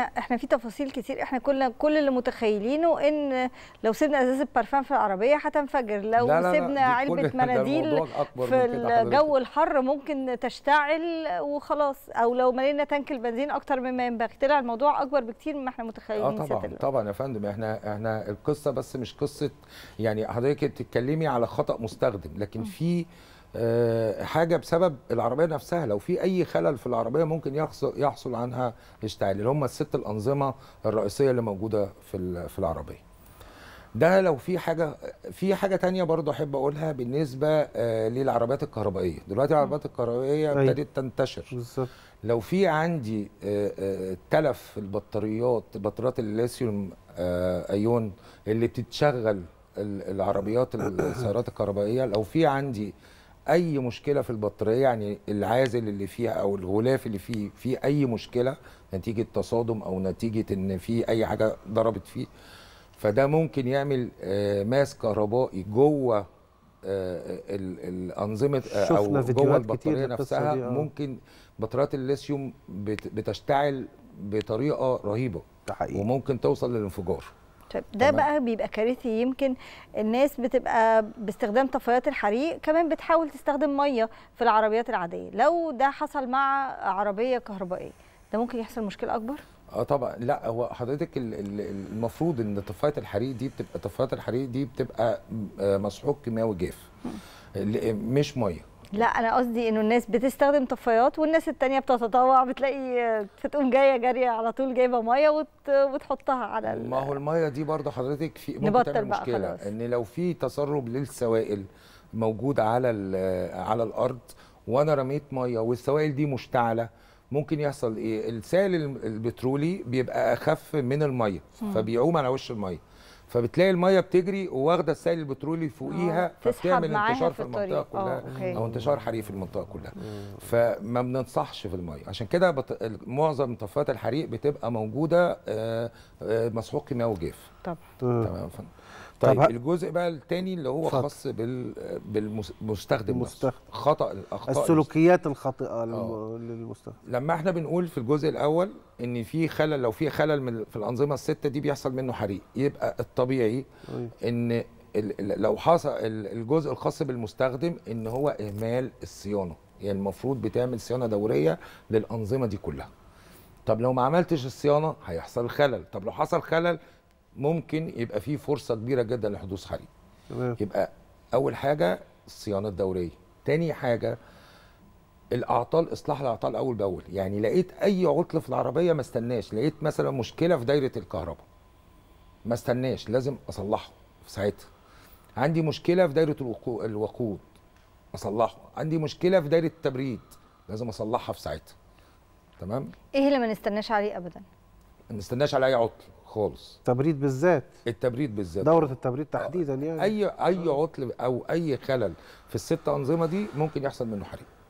احنا في تفاصيل كتير احنا كنا كل اللي متخيلينه ان لو سيبنا ازازه بارفان في العربيه هتنفجر لو لا لا سيبنا علبه مناديل في الجو الحر ممكن تشتعل وخلاص او لو ملينا تانك البنزين اكتر مما ينبغي طلع الموضوع اكبر بكتير مما احنا متخيلين اه طبعا طبعا يا فندم احنا احنا القصه بس مش قصه يعني حضرتك بتتكلمي على خطا مستخدم لكن في آه، حاجه بسبب العربيه نفسها لو في اي خلل في العربيه ممكن يحصل عنها اشتعال اللي هم الست الانظمه الرئيسيه اللي موجوده في في العربيه ده لو في حاجه في حاجه تانية برضه احب اقولها بالنسبه آه، للعربيات الكهربائيه دلوقتي العربيات الكهربائيه طيب. ابتدت تنتشر بالظبط لو في عندي آه، تلف البطاريات بطاريات الليثيوم ايون اللي بتتشغل العربيات السيارات الكهربائيه لو في عندي اي مشكله في البطاريه يعني العازل اللي فيها او الغلاف اللي فيه فيه اي مشكله نتيجه تصادم او نتيجه ان في اي حاجه ضربت فيه فده ممكن يعمل آه، ماس كهربائي جوه آه، الانظمه آه، او جوه البطاريه نفسها ممكن بطاريات الليثيوم بتشتعل بطريقه رهيبه ده حقيقي. وممكن توصل للانفجار طيب ده تمام. بقى بيبقى كارثي يمكن الناس بتبقى باستخدام طفايات الحريق كمان بتحاول تستخدم ميه في العربيات العاديه لو ده حصل مع عربيه كهربائيه ده ممكن يحصل مشكله اكبر اه طبعا لا هو حضرتك المفروض ان طفايه الحريق دي بتبقى طفايات الحريق دي بتبقى آه، مسحوق كيماوي جاف مش ميه لا انا قصدي انه الناس بتستخدم طفايات والناس التانية بتتطوع بتلاقي فتقوم جايه جاريه على طول جايبه ميه وت... وتحطها على ما هو الميه دي برضه حضرتك في ممكن تعمل مشكله خلاص. ان لو في تسرب للسوائل موجود على على الارض وانا رميت ميه والسوائل دي مشتعله ممكن يحصل ايه السائل البترولي بيبقى اخف من الميه فبيعوم على وش الميه فبتلاقي الميه بتجري وواخده السائل البترولي فوقيها آه، فبتعمل انتشار في, في المنطقه كلها آه، أوكي. او انتشار حريق في المنطقه كلها فما بننصحش في الميه عشان كده بط... معظم طفات الحريق بتبقى موجوده آه، مسحوق كيماوي جاف طبعا تمام طيب, طيب الجزء بقى الثاني اللي هو خاص بال بالمستخدم المستخدم خطا الاخطاء السلوكيات الخاطئه للمستخدم لما احنا بنقول في الجزء الاول ان في خلل لو في خلل من في الانظمه السته دي بيحصل منه حريق يبقى الطبيعي طيب. ان لو حصل الجزء الخاص بالمستخدم ان هو اهمال الصيانه يعني المفروض بتعمل صيانه دوريه للانظمه دي كلها طب لو ما عملتش الصيانه هيحصل خلل طب لو حصل خلل ممكن يبقى في فرصه كبيره جدا لحدوث حريق تمام يبقى اول حاجه الصيانه الدوريه تاني حاجه الاعطال اصلاح الاعطال اول باول يعني لقيت اي عطل في العربيه ما استناش لقيت مثلا مشكله في دايره الكهرباء ما استناش لازم اصلحه في ساعتها عندي مشكله في دايره الوقود اصلحه عندي مشكله في دايره التبريد لازم اصلحها في ساعتها تمام ايه اللي ما نستناش عليه ابدا ما نستناش على اي عطل خالص التبريد بالذات التبريد بالذات دوره التبريد تحديدا يعني اي اي عطل او اي خلل في الست انظمه دي ممكن يحصل منه حريق